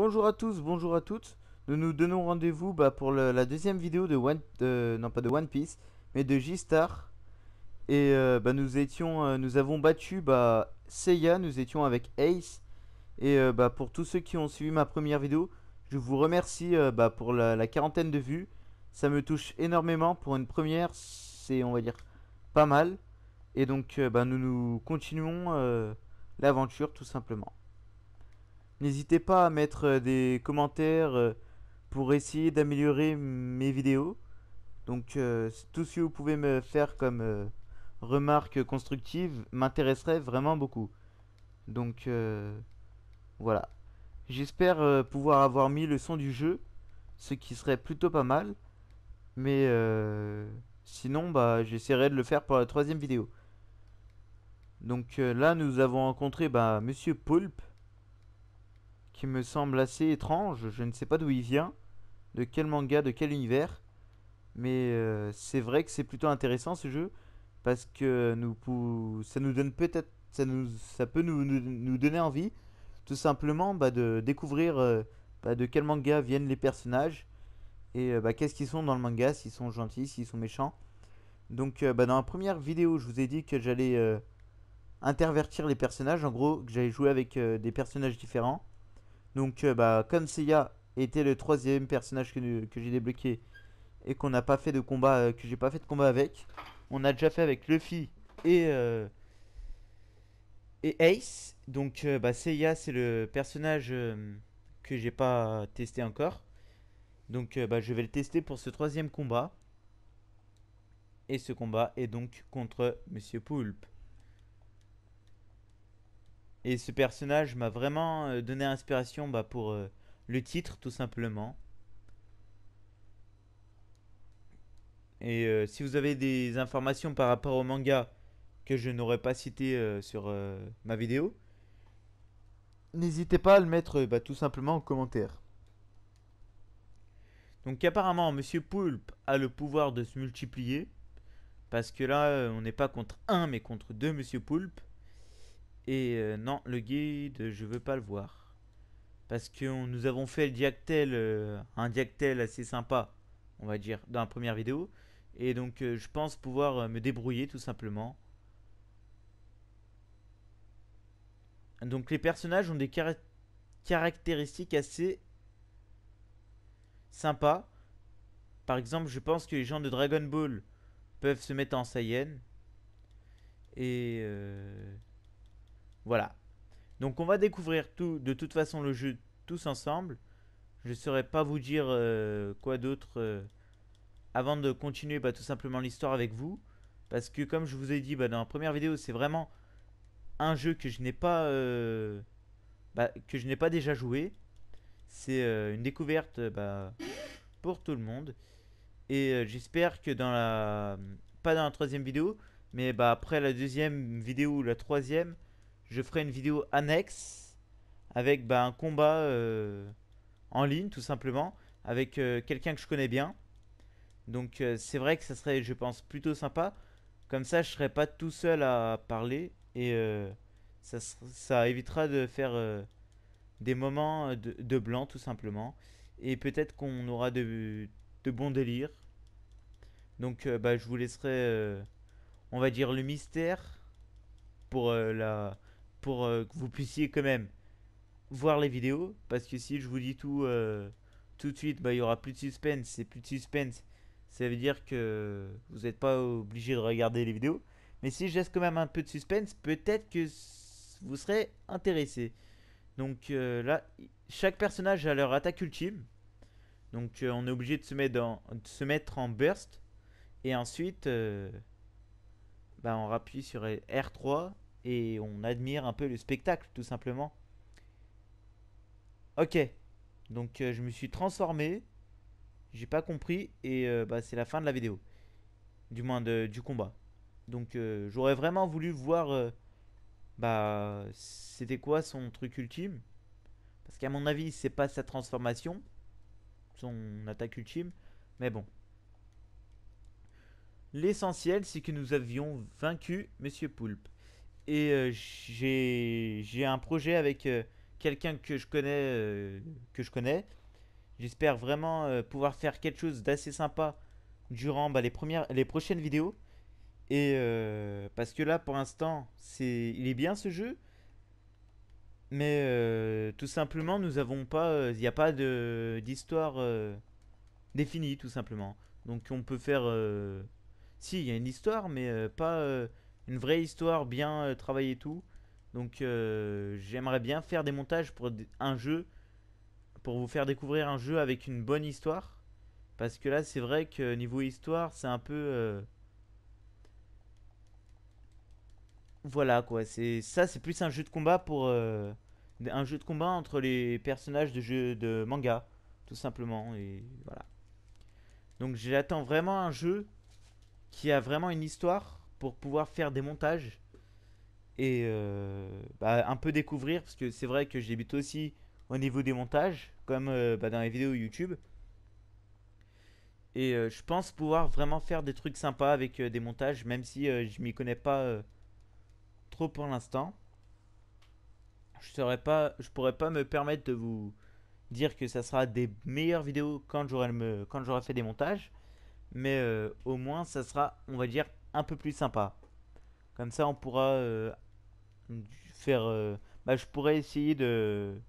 Bonjour à tous, bonjour à toutes. Nous nous donnons rendez-vous bah, pour la deuxième vidéo de One, non pas de One Piece, mais de G-Star. Et euh, bah, nous étions, euh, nous avons battu bah, Seiya, nous étions avec Ace. Et euh, bah, pour tous ceux qui ont suivi ma première vidéo, je vous remercie pour la, quarantaine de vues. Ça me touche énormément pour une première, c'est on va dire pas mal. Et donc nous, nous continuons l'aventure tout simplement. N'hésitez pas à mettre euh, des commentaires euh, pour essayer d'améliorer mes vidéos. Donc euh, tout ce que vous pouvez me faire comme remarque constructive m'intéresserait vraiment beaucoup. Donc voilà. J'espère pouvoir avoir mis le son du jeu, ce qui serait plutôt pas mal. Mais sinon, bah, j'essaierai de le faire pour la troisième vidéo. Donc là, nous avons rencontré bah, Monsieur Poulpe, qui me semble assez étrange. Je ne sais pas d'où il vient, de quel manga, de quel univers. Mais euh, c'est vrai que c'est plutôt intéressant ce jeu parce que nous, ça nous donne peut-être, ça, nous, ça peut nous, donner envie, tout simplement, bah, de découvrir euh, bah, de quel manga viennent les personnages et euh, bah, qu'est-ce qu'ils sont dans le manga, s'ils sont gentils, s'ils sont méchants. Donc, dans la première vidéo, je vous ai dit que j'allais intervertir les personnages, en gros, que j'allais jouer avec des personnages différents donc, euh, bah, comme Seiya était le troisième personnage que, que j'ai débloqué et qu'on n'a pas fait de combat, euh, que j'ai pas fait de combat avec, on a déjà fait avec Luffy et, euh, et Ace. Donc, bah, Seiya, c'est le personnage que j'ai pas testé encore. Donc, bah, je vais le tester pour ce troisième combat. Et ce combat est donc contre Monsieur Poulpe. Et ce personnage m'a vraiment euh, donné inspiration bah, pour euh, le titre, tout simplement. Et euh, si vous avez des informations par rapport au manga que je n'aurais pas cité sur ma vidéo, n'hésitez pas à le mettre bah, tout simplement en commentaire. Donc apparemment, Monsieur Poulpe a le pouvoir de se multiplier. Parce que là, on n'est pas contre un, mais contre deux Monsieur Poulpe. Et euh, non, le guide, je veux pas le voir. Parce que nous avons fait le diactel, euh, un diactel assez sympa, on va dire, dans la première vidéo. Et donc euh, je pense pouvoir me débrouiller tout simplement. Donc les personnages ont des caractéristiques assez sympas. Par exemple, je pense que les gens de Dragon Ball peuvent se mettre en Saiyan. Et voilà. Donc on va découvrir tout, de toute façon le jeu tous ensemble. Je ne saurais pas vous dire euh, quoi d'autre euh, avant de continuer bah, tout simplement l'histoire avec vous. Parce que comme je vous ai dit bah, dans la première vidéo, c'est vraiment un jeu que je n'ai pas, euh, bah, pas déjà joué. C'est une découverte pour tout le monde. Et j'espère que dans la... Pas dans la troisième vidéo, mais après la deuxième vidéo ou la troisième, je ferai une vidéo annexe avec bah, un combat euh, en ligne tout simplement avec euh, quelqu'un que je connais bien. Donc euh, c'est vrai que ça serait je pense plutôt sympa. Comme ça je serais pas tout seul à parler et ça, évitera de faire des moments de, blanc tout simplement. Et peut-être qu'on aura de, bons délires. Donc bah, je vous laisserai on va dire le mystère pour la, pour euh, que vous puissiez quand même voir les vidéos. Parce que si je vous dis tout euh, tout de suite, bah, il n'y aura plus de suspense. c'est plus de suspense, ça veut dire que vous n'êtes pas obligé de regarder les vidéos. Mais si je laisse quand même un peu de suspense, peut-être que vous serez intéressé. Donc euh, là, chaque personnage a leur attaque ultime. Donc on est obligé de se mettre en, se mettre en burst. Et ensuite, bah, on appuie sur R3 et on admire un peu le spectacle tout simplement. Ok, donc euh, je me suis transformé, j'ai pas compris et euh, bah, c'est la fin de la vidéo, du moins de, du combat. Donc euh, j'aurais vraiment voulu voir bah c'était quoi son truc ultime, parce qu'à mon avis c'est pas sa transformation, son attaque ultime, mais bon. L'essentiel, c'est que nous avions vaincu Monsieur Poulpe et euh, j'ai un projet avec euh, quelqu'un que je connais. Euh, que je connais. J'espère vraiment pouvoir faire quelque chose d'assez sympa durant bah, les, premières, les prochaines vidéos. Et parce que là, pour l'instant, c'est, il est bien ce jeu, mais tout simplement, nous avons pas, il n'y a pas de d'histoire définie, tout simplement. Donc on peut faire, si il y a une histoire, mais pas une vraie histoire, bien euh, travaillée et tout. Donc euh, j'aimerais bien faire des montages pour un jeu, pour vous faire découvrir un jeu avec une bonne histoire. Parce que là c'est vrai que niveau histoire c'est un peu... Euh, voilà quoi, c'est ça c'est plus un jeu de combat pour un jeu de combat entre les personnages de jeux de manga, tout simplement, et voilà. Donc j'attends vraiment un jeu qui a vraiment une histoire pour pouvoir faire des montages et euh, bah, un peu découvrir parce que c'est vrai que j'habite aussi au niveau des montages comme euh, bah, dans les vidéos YouTube et euh, je pense pouvoir vraiment faire des trucs sympas avec des montages même si je m'y connais pas trop pour l'instant je serais pas je pourrais pas me permettre de vous dire que ça sera des meilleures vidéos quand j'aurai quand j'aurai fait des montages mais au moins ça sera on va dire un peu plus sympa. Comme ça, on pourra euh, faire. Euh, bah, je pourrais essayer de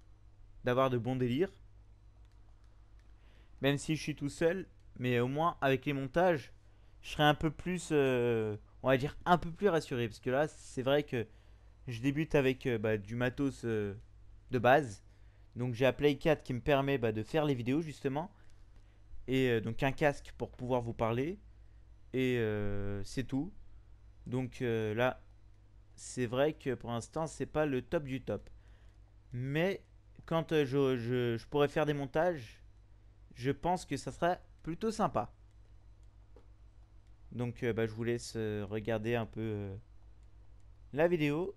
d'avoir de bons délires. Même si je suis tout seul, mais au moins avec les montages, je serai un peu plus, euh, on va dire un peu plus rassuré, parce que là, c'est vrai que je débute avec bah, du matos de base. Donc j'ai un 4 qui me permet bah, de faire les vidéos justement. Et donc un casque pour pouvoir vous parler. Et euh, c'est tout. Donc euh, là, c'est vrai que pour l'instant, c'est pas le top du top. Mais quand euh, je, je, pourrais faire des montages, je pense que ça serait plutôt sympa. Donc bah, je vous laisse regarder un peu la vidéo.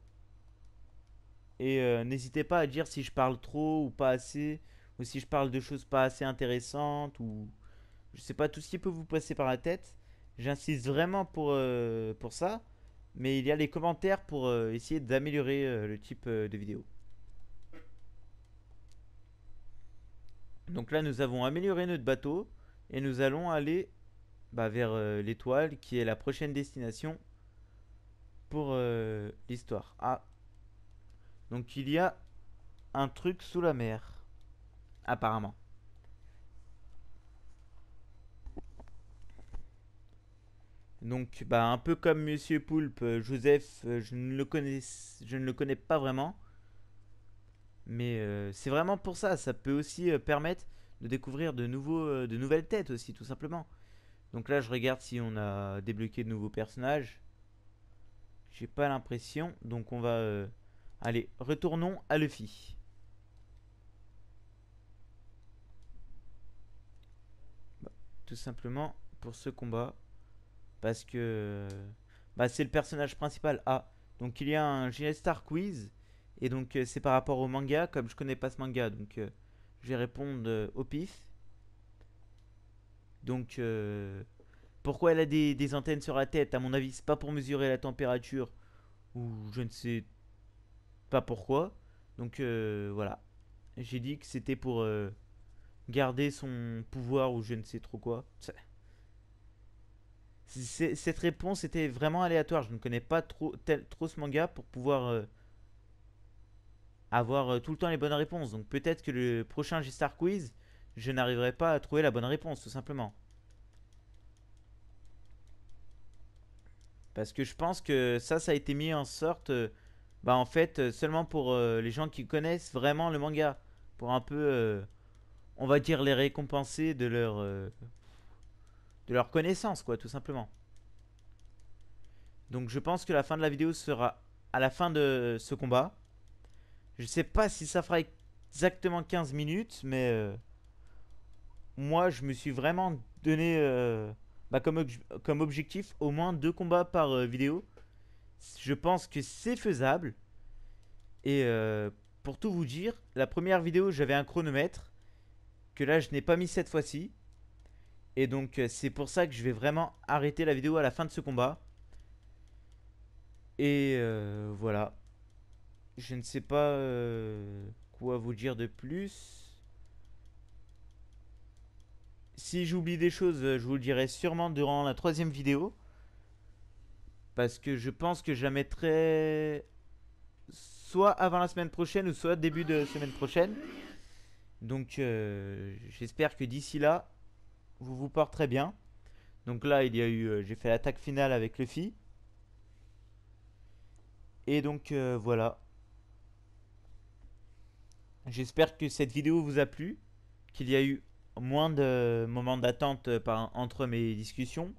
Et n'hésitez pas à dire si je parle trop ou pas assez, ou si je parle de choses pas assez intéressantes, ou je sais pas, tout ce qui peut vous passer par la tête. J'insiste vraiment pour, euh, pour ça. Mais il y a les commentaires pour euh, essayer d'améliorer euh, le type de vidéo. Donc là, nous avons amélioré notre bateau. Et nous allons aller bah, vers l'étoile qui est la prochaine destination pour l'histoire. Ah. Donc il y a un truc sous la mer. Apparemment. Donc, bah, un peu comme Monsieur Poulpe, euh, Joseph, euh, je ne le connais, je ne le connais pas vraiment. Mais euh, c'est vraiment pour ça. Ça peut aussi permettre de découvrir de, nouveaux, de nouvelles têtes aussi, tout simplement. Donc là, je regarde si on a débloqué de nouveaux personnages. J'ai pas l'impression. Donc on va... Allez, retournons à Luffy. Bah, tout simplement pour ce combat. Parce que bah, c'est le personnage principal Ah, Donc il y a un GS Star Quiz. Et donc euh, c'est par rapport au manga, comme je connais pas ce manga, donc euh, je vais répondre euh, au pif. Donc pourquoi elle a des, des, antennes sur la tête À mon avis, c'est pas pour mesurer la température ou je ne sais pas pourquoi. Donc voilà, j'ai dit que c'était pour garder son pouvoir ou je ne sais trop quoi. Cette réponse était vraiment aléatoire. Je ne connais pas trop, tel, trop ce manga pour pouvoir euh, avoir euh, tout le temps les bonnes réponses. Donc peut-être que le prochain G-Star Quiz, je n'arriverai pas à trouver la bonne réponse, tout simplement. Parce que je pense que ça, ça a été mis en sorte, euh, bah en fait, seulement pour les gens qui connaissent vraiment le manga. Pour un peu, on va dire, les récompenser de leur de leur connaissance, quoi, tout simplement. Donc je pense que la fin de la vidéo sera à la fin de ce combat. Je sais pas si ça fera exactement 15 minutes, mais euh, moi je me suis vraiment donné euh, bah, comme, comme, objectif au moins deux combats par euh, vidéo. Je pense que c'est faisable. Et pour tout vous dire, la première vidéo j'avais un chronomètre que là je n'ai pas mis cette fois-ci. Et donc euh, c'est pour ça que je vais vraiment arrêter la vidéo à la fin de ce combat. Et euh, voilà. Je ne sais pas euh, quoi vous dire de plus. Si j'oublie des choses, je vous le dirai sûrement durant la troisième vidéo. Parce que je pense que je mettrai soit avant la semaine prochaine ou soit début de semaine prochaine. Donc j'espère que d'ici là, vous vous porterez bien. Donc là, il y a eu, euh, j'ai fait l'attaque finale avec Luffy. Et donc euh, voilà. J'espère que cette vidéo vous a plu, qu'il y a eu moins de moments d'attente euh, entre mes discussions.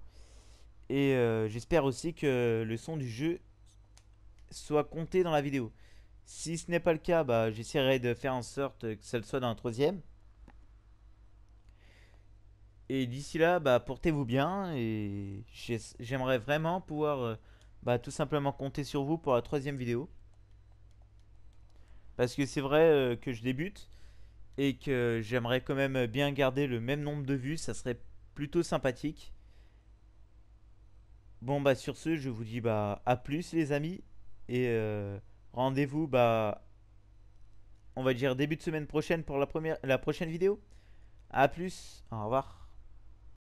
Et j'espère aussi que le son du jeu soit compté dans la vidéo. Si ce n'est pas le cas, bah, j'essaierai de faire en sorte que ça le soit dans un troisième. Et d'ici là, bah, portez-vous bien et j'aimerais vraiment pouvoir euh, bah, tout simplement compter sur vous pour la troisième vidéo. Parce que c'est vrai euh, que je débute et que j'aimerais quand même bien garder le même nombre de vues, ça serait plutôt sympathique. Bon bah sur ce, je vous dis bah à plus les amis et euh, rendez-vous bah on va dire début de semaine prochaine pour la première la prochaine vidéo. A plus, au revoir.